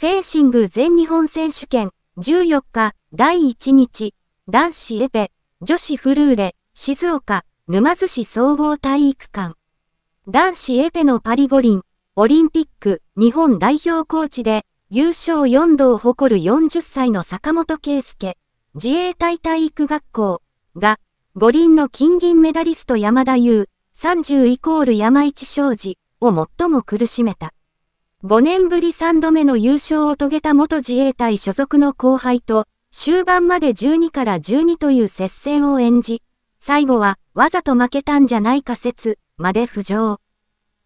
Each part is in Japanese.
フェンシング全日本選手権14日第1日男子エペ、女子フルーレ、静岡、沼津市総合体育館。男子エペのパリ五輪、オリンピック日本代表コーチで優勝4度を誇る40歳の坂本圭介、自衛隊体育学校が五輪の金銀メダリスト山田優30イコール山市商事を最も苦しめた。5年ぶり3度目の優勝を遂げた元自衛隊所属の後輩と、終盤まで12から12という接戦を演じ、最後はわざと負けたんじゃないか説まで浮上。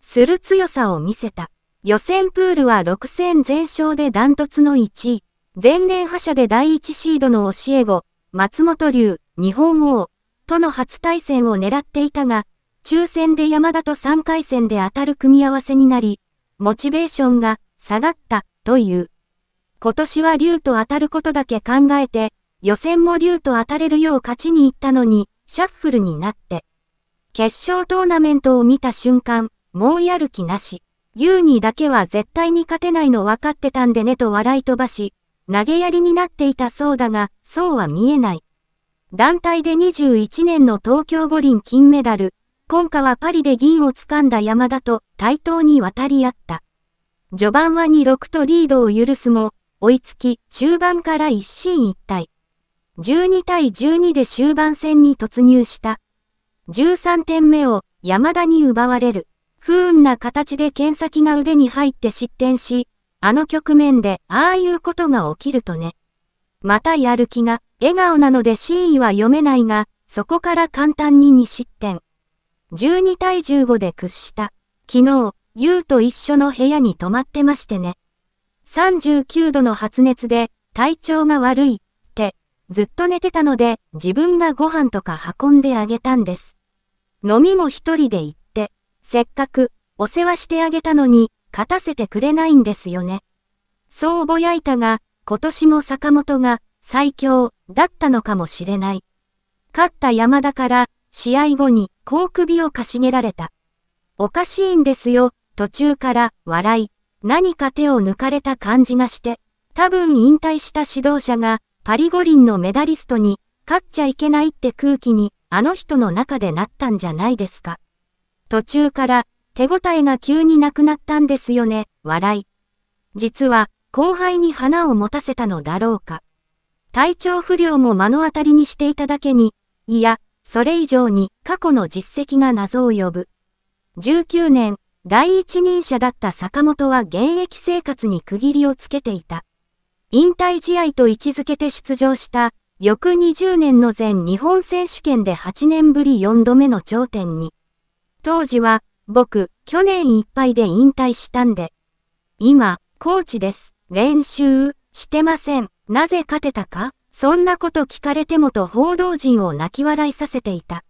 する強さを見せた。予選プールは6戦全勝でダントツの1位。前年覇者で第1シードの教え子、松本龍、日本王、との初対戦を狙っていたが、抽選で山田と3回戦で当たる組み合わせになり、モチベーションが下がったという。今年は竜と当たることだけ考えて、予選も竜と当たれるよう勝ちに行ったのに、シャッフルになって。決勝トーナメントを見た瞬間、もうやる気なし。竜にだけは絶対に勝てないの分かってたんでねと笑い飛ばし、投げやりになっていたそうだが、そうは見えない。団体で21年の東京五輪金メダル、今夏はパリで銀を掴んだ山田と対等に渡り合った。序盤は2-6とリードを許すも、追いつき、中盤から一進一退。12対12で終盤戦に突入した。13点目を山田に奪われる。不運な形で剣先が腕に入って失点し、あの局面でああいうことが起きるとね。またやる気が、笑顔なので真意は読めないが、そこから簡単に2失点。12対15で屈した。昨日、ゆうと一緒の部屋に泊まってましてね。39度の発熱で体調が悪いって、ずっと寝てたので自分がご飯とか運んであげたんです。飲みも一人で行って、せっかくお世話してあげたのに、勝たせてくれないんですよね。そうぼやいたが、今年も坂本が最強だったのかもしれない。勝った山田から試合後にこう首をかしげられた。おかしいんですよ、途中から笑い、何か手を抜かれた感じがして、多分引退した指導者がパリ五輪のメダリストに勝っちゃいけないって空気にあの人の中でなったんじゃないですか。途中から手応えが急になくなったんですよね、笑い。実は後輩に花を持たせたのだろうか。体調不良も目の当たりにしていただけに、いや、それ以上に過去の実績が謎を呼ぶ。19年、第一人者だった坂本は現役生活に区切りをつけていた。引退試合と位置づけて出場した翌20年の全日本選手権で8年ぶり4度目の頂点に。当時は、僕、去年いっぱいで引退したんで。今、コーチです。練習、してません。なぜ勝てたかそんなこと聞かれてもと報道陣を泣き笑いさせていた。